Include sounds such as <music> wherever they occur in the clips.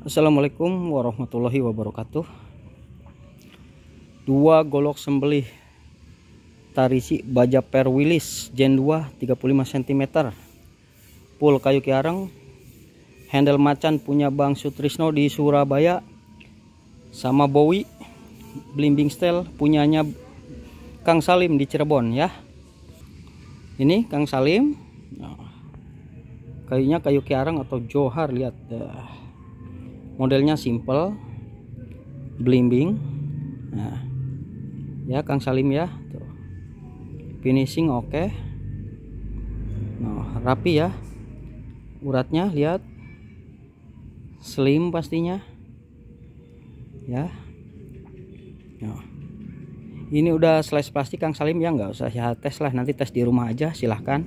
Assalamualaikum warahmatullahi wabarakatuh Dua golok sembelih Tarisi baja perwilis Gen 2 35 cm Pul kayu kiarang Handle macan punya Bang Sutrisno di Surabaya Sama Bowie Blimbing Stel punyanya Kang Salim di Cirebon ya Ini Kang Salim nah, Kayunya kayu kiarang atau johar lihat modelnya simple blimbing nah ya Kang Salim ya Tuh. finishing oke okay. nah, rapi ya uratnya lihat slim pastinya ya nah. ini udah slice plastik Kang Salim ya nggak usah ya tes lah nanti tes di rumah aja silahkan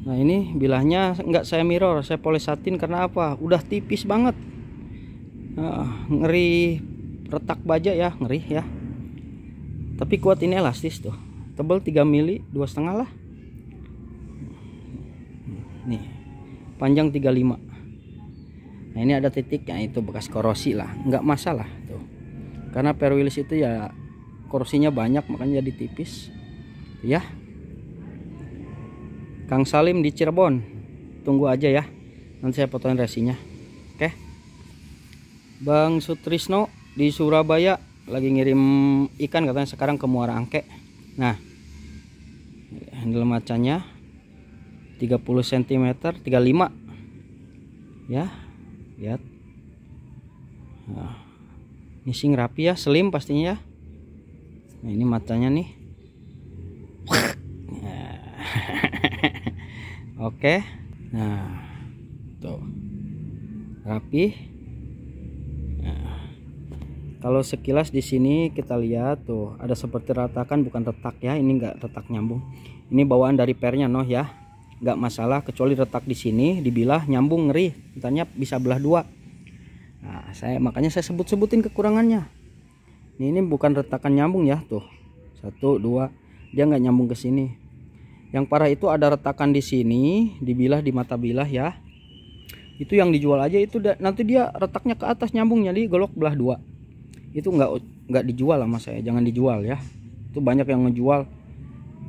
Nah ini bilahnya nggak saya mirror, saya polesatin karena apa? Udah tipis banget, nah, ngeri retak baja ya, ngeri ya. Tapi kuat ini elastis tuh, tebel 3 mili, dua setengah lah. Nih, panjang 35 Nah ini ada titiknya itu bekas korosi lah, nggak masalah tuh. Karena perwilis itu ya korosinya banyak makanya jadi tipis, ya. Kang Salim di Cirebon tunggu aja ya nanti saya fotoin resinya oke Bang Sutrisno di Surabaya lagi ngirim ikan katanya sekarang ke Muara Angke nah handle macannya 30 cm 35 ya lihat nah, rapi ya slim pastinya ya nah ini matanya nih <laughs> nah. <laughs> oke nah tuh rapi nah, kalau sekilas di sini kita lihat tuh ada seperti ratakan bukan retak ya ini enggak retak nyambung ini bawaan dari pernya noh ya nggak masalah kecuali retak di sini dibilah nyambung ngeri katanya bisa belah dua nah, saya makanya saya sebut-sebutin kekurangannya ini, ini bukan retakan nyambung ya tuh satu dua dia nggak nyambung ke sini yang parah itu ada retakan di sini, dibilah di mata bilah ya. Itu yang dijual aja itu nanti dia retaknya ke atas nyambung jadi golok belah dua. Itu nggak nggak dijual sama saya, jangan dijual ya. Itu banyak yang ngejual.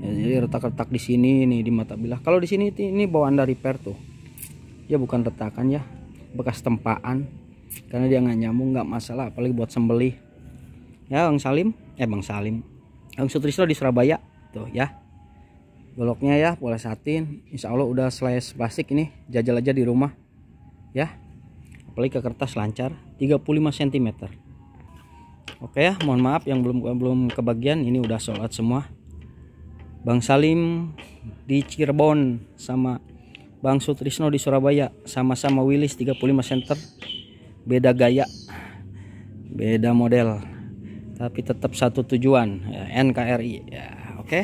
Ya, jadi retak-retak di sini nih di mata bilah. Kalau di sini ini bawaan dari per tuh. Ya bukan retakan ya, bekas tempaan. Karena dia nggak nyambung nggak masalah, apalagi buat sembelih. Ya Bang Salim, eh Bang Salim, Bang Sutrisno di Surabaya tuh ya goloknya ya pola satin insya Allah udah slice plastik ini jajal aja di rumah ya apalagi ke kertas lancar 35 cm oke ya mohon maaf yang belum belum kebagian ini udah sholat semua Bang Salim di Cirebon sama Bang Sutrisno di Surabaya sama-sama Willis 35 cm beda gaya beda model tapi tetap satu tujuan NKRI ya, oke okay?